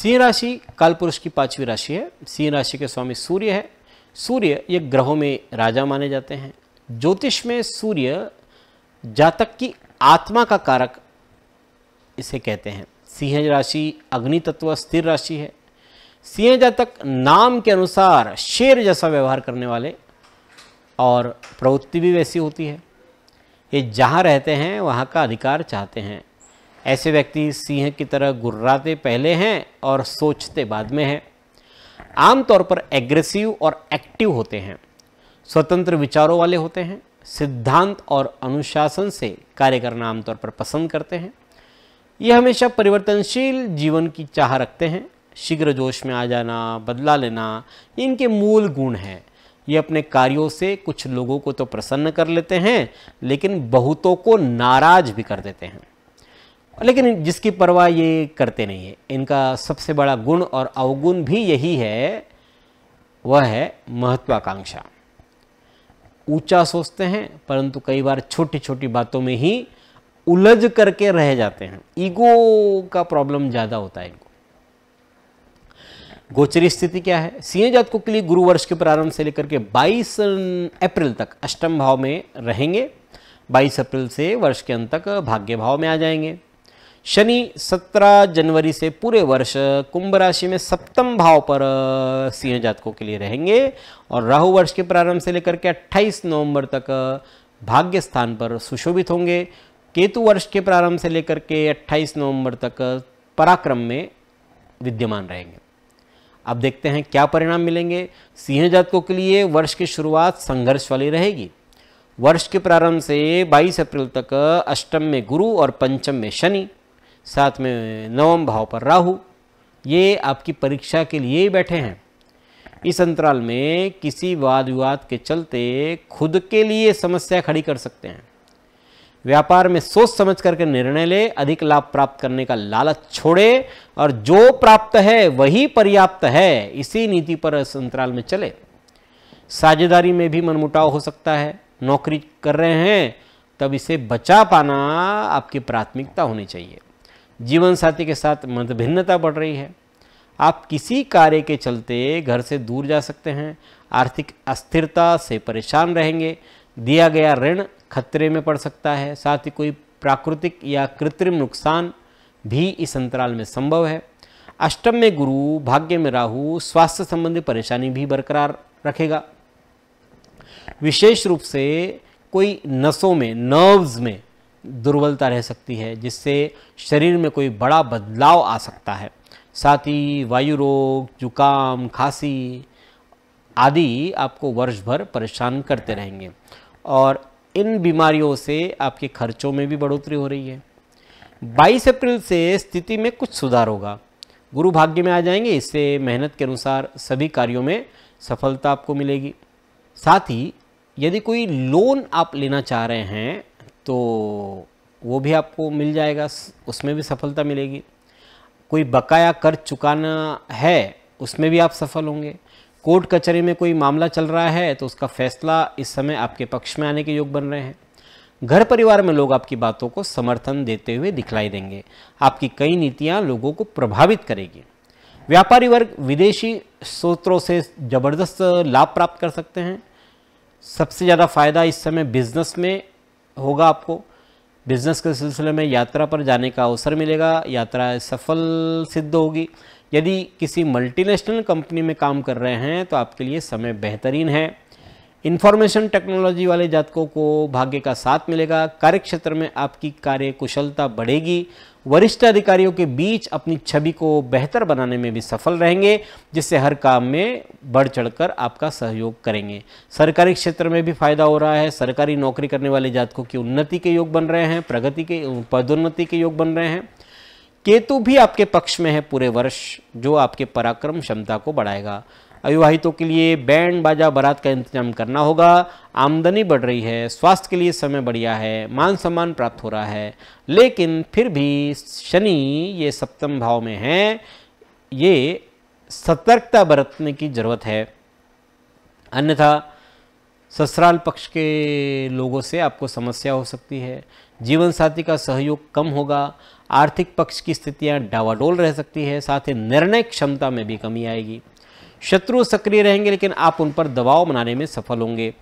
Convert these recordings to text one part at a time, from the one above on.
सिंह राशि कालपुरुष की पांचवी राशि है सिंह राशि के स्वामी सूर्य है सूर्य ये ग्रहों में राजा माने जाते हैं ज्योतिष में सूर्य जातक की आत्मा का कारक इसे कहते हैं सिंह राशि अग्नि तत्व स्थिर राशि है सिंह जातक नाम के अनुसार शेर जैसा व्यवहार करने वाले और प्रवृत्ति भी वैसी होती है ये जहाँ रहते हैं वहाँ का अधिकार चाहते हैं ऐसे व्यक्ति सिंह की तरह गुर्राते पहले हैं और सोचते बाद में हैं आमतौर पर एग्रेसिव और एक्टिव होते हैं स्वतंत्र विचारों वाले होते हैं सिद्धांत और अनुशासन से कार्य करना आमतौर पर पसंद करते हैं ये हमेशा परिवर्तनशील जीवन की चाह रखते हैं शीघ्र जोश में आ जाना बदला लेना इनके मूल गुण हैं ये अपने कार्यों से कुछ लोगों को तो प्रसन्न कर लेते हैं लेकिन बहुतों को नाराज भी कर देते हैं लेकिन जिसकी परवाह ये करते नहीं है इनका सबसे बड़ा गुण और अवगुण भी यही है वह है महत्वाकांक्षा ऊंचा सोचते हैं परंतु कई बार छोटी छोटी बातों में ही उलझ करके रह जाते हैं ईगो का प्रॉब्लम ज़्यादा होता है इनको गोचरी स्थिति क्या है सिंह जातकों के लिए गुरु वर्ष के प्रारंभ से लेकर के 22 अप्रैल तक अष्टम भाव में रहेंगे 22 अप्रैल से वर्ष के अंत तक भाग्य भाव में आ जाएंगे शनि 17 जनवरी से पूरे वर्ष कुंभ राशि में सप्तम भाव पर सिंह जातकों के लिए रहेंगे और राहु वर्ष के प्रारंभ से लेकर के 28 नवंबर तक भाग्य स्थान पर सुशोभित होंगे केतु वर्ष के प्रारंभ से लेकर के 28 नवंबर तक पराक्रम में विद्यमान रहेंगे अब देखते हैं क्या परिणाम मिलेंगे सिंह जातकों के लिए वर्ष की शुरुआत संघर्ष वाली रहेगी वर्ष के प्रारंभ से 22 अप्रैल तक अष्टम में गुरु और पंचम में शनि साथ में नवम भाव पर राहु ये आपकी परीक्षा के लिए ही बैठे हैं इस अंतराल में किसी वाद विवाद के चलते खुद के लिए समस्या खड़ी कर सकते हैं व्यापार में सोच समझ करके निर्णय ले अधिक लाभ प्राप्त करने का लालच छोड़े और जो प्राप्त है वही पर्याप्त है इसी नीति पर इस अंतराल में चले साझेदारी में भी मनमुटाव हो सकता है नौकरी कर रहे हैं तब इसे बचा पाना आपकी प्राथमिकता होनी चाहिए जीवन साथी के साथ मतभिन्नता बढ़ रही है आप किसी कार्य के चलते घर से दूर जा सकते हैं आर्थिक अस्थिरता से परेशान रहेंगे दिया गया ऋण खतरे में पड़ सकता है साथ ही कोई प्राकृतिक या कृत्रिम नुकसान भी इस अंतराल में संभव है अष्टम में गुरु भाग्य में राहु स्वास्थ्य संबंधी परेशानी भी बरकरार रखेगा विशेष रूप से कोई नसों में नर्व्स में दुर्बलता रह सकती है जिससे शरीर में कोई बड़ा बदलाव आ सकता है साथ ही वायु रोग जुकाम खांसी आदि आपको वर्ष भर परेशान करते रहेंगे और इन बीमारियों से आपके खर्चों में भी बढ़ोतरी हो रही है 22 अप्रैल से स्थिति में कुछ सुधार होगा गुरु भाग्य में आ जाएंगे इससे मेहनत के अनुसार सभी कार्यों में सफलता आपको मिलेगी साथ ही यदि कोई लोन आप लेना चाह रहे हैं तो वो भी आपको मिल जाएगा उसमें भी सफलता मिलेगी कोई बकाया कर चुकाना है उसमें भी आप सफल होंगे कोर्ट कचहरी में कोई मामला चल रहा है तो उसका फैसला इस समय आपके पक्ष में आने के योग बन रहे हैं घर परिवार में लोग आपकी बातों को समर्थन देते हुए दिखलाई देंगे आपकी कई नीतियां लोगों को प्रभावित करेगी व्यापारी वर्ग विदेशी स्रोतों से ज़बरदस्त लाभ प्राप्त कर सकते हैं सबसे ज़्यादा फायदा इस समय बिजनेस में होगा आपको बिजनेस के सिलसिले में यात्रा पर जाने का अवसर मिलेगा यात्रा सफल सिद्ध होगी यदि किसी मल्टीनेशनल कंपनी में काम कर रहे हैं तो आपके लिए समय बेहतरीन है इन्फॉर्मेशन टेक्नोलॉजी वाले जातकों को भाग्य का साथ मिलेगा कार्य क्षेत्र में आपकी कार्य कुशलता बढ़ेगी वरिष्ठ अधिकारियों के बीच अपनी छवि को बेहतर बनाने में भी सफल रहेंगे जिससे हर काम में बढ़ चढ़कर आपका सहयोग करेंगे सरकारी क्षेत्र में भी फायदा हो रहा है सरकारी नौकरी करने वाले जातकों की उन्नति के योग बन रहे हैं प्रगति के पदोन्नति के योग बन रहे हैं केतु भी आपके पक्ष में है पूरे वर्ष जो आपके पराक्रम क्षमता को बढ़ाएगा अविवाहितों के लिए बैंड बाजा बारात का इंतजाम करना होगा आमदनी बढ़ रही है स्वास्थ्य के लिए समय बढ़िया है मान सम्मान प्राप्त हो रहा है लेकिन फिर भी शनि ये सप्तम भाव में है ये सतर्कता बरतने की ज़रूरत है अन्यथा ससुराल पक्ष के लोगों से आपको समस्या हो सकती है जीवन साथी का सहयोग कम होगा आर्थिक पक्ष की स्थितियां डावाडोल रह सकती है साथ ही निर्णय क्षमता में भी कमी आएगी शत्रु सक्रिय रहेंगे लेकिन आप उन पर दबाव बनाने में सफल होंगे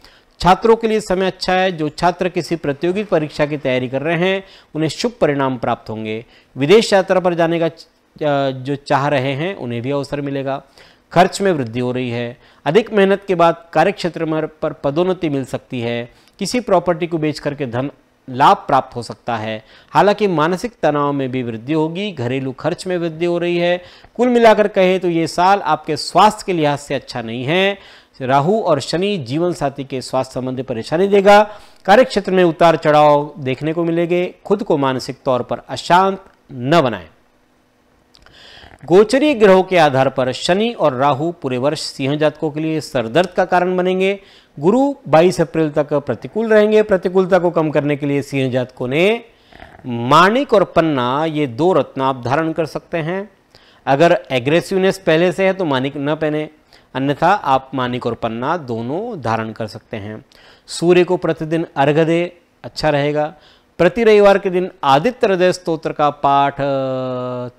छात्रों के लिए समय अच्छा है जो छात्र किसी प्रतियोगी परीक्षा की तैयारी कर रहे हैं उन्हें शुभ परिणाम प्राप्त होंगे विदेश यात्रा पर जाने का जो चाह रहे हैं उन्हें भी अवसर मिलेगा खर्च में वृद्धि हो रही है अधिक मेहनत के बाद कार्यक्षेत्र पर पदोन्नति मिल सकती है किसी प्रॉपर्टी को बेच करके धन लाभ प्राप्त हो सकता है हालांकि मानसिक तनाव में भी वृद्धि होगी घरेलू खर्च में वृद्धि हो रही है कुल मिलाकर कहें तो ये साल आपके स्वास्थ्य के लिहाज से अच्छा नहीं है राहु और शनि जीवन साथी के स्वास्थ्य संबंधी परेशानी देगा कार्यक्षेत्र में उतार चढ़ाव देखने को मिलेंगे खुद को मानसिक तौर पर अशांत न बनाएं गोचरी ग्रहों के आधार पर शनि और राहु पूरे वर्ष सिंह जातकों के लिए सरदर्द का कारण बनेंगे गुरु 22 अप्रैल तक प्रतिकूल रहेंगे प्रतिकूलता को कम करने के लिए सिंह जातकों ने माणिक और पन्ना ये दो रत्न आप धारण कर सकते हैं अगर एग्रेसिवनेस पहले से है तो मानिक न पहने अन्यथा आप मानिक और पन्ना दोनों धारण कर सकते हैं सूर्य को प्रतिदिन अर्घ दे अच्छा रहेगा प्रति रविवार के दिन आदित्य हृदय स्त्रोत्र का पाठ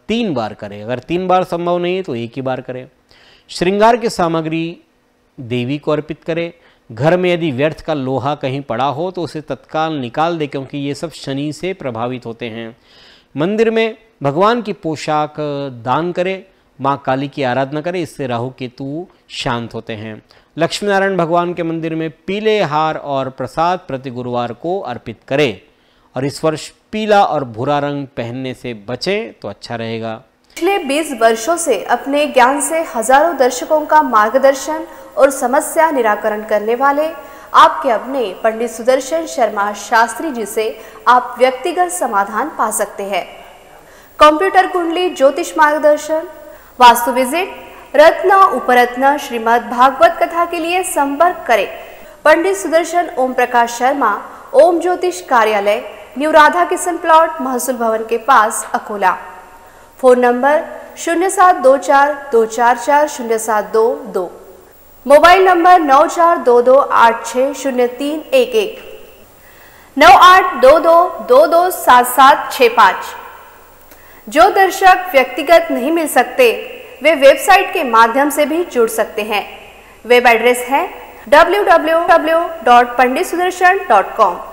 तीन बार करें अगर तीन बार संभव नहीं है तो एक ही बार करें श्रृंगार की सामग्री देवी को अर्पित करें घर में यदि व्यर्थ का लोहा कहीं पड़ा हो तो उसे तत्काल निकाल दें क्योंकि ये सब शनि से प्रभावित होते हैं मंदिर में भगवान की पोशाक दान करें माँ काली की आराधना करें इससे राहु केतु शांत होते हैं लक्ष्मीनारायण भगवान के मंदिर में पीले हार और प्रसाद प्रति गुरुवार को अर्पित करें और इस वर्ष पीला और भूरा रंग पहनने से बचें तो अच्छा रहेगा पिछले 20 वर्षों से अपने ज्ञान से हजारों दर्शकों का मार्गदर्शन और समस्या निराकरण करने वाले आपके अपने पंडित सुदर्शन शर्मा शास्त्री जी से आप व्यक्तिगत समाधान पा सकते हैं कंप्यूटर कुंडली ज्योतिष मार्गदर्शन वास्तु विजिट रत्न उपरत्न श्रीमद भागवत कथा के लिए संपर्क करें पंडित सुदर्शन ओम प्रकाश शर्मा ओम ज्योतिष कार्यालय न्यू राधा किशन प्लॉट महसूल भवन के पास अकोला फोन नंबर शून्य सात दो चार दो चार चार शून्य सात दो दो मोबाइल नंबर नौ चार दो दो आठ छः शून्य तीन एक एक नौ आठ दो दो दो दो सात सात छः पाँच जो दर्शक व्यक्तिगत नहीं मिल सकते वे वेबसाइट के माध्यम से भी जुड़ सकते हैं वेब एड्रेस है W W W dot Pandit Sudarshan dot com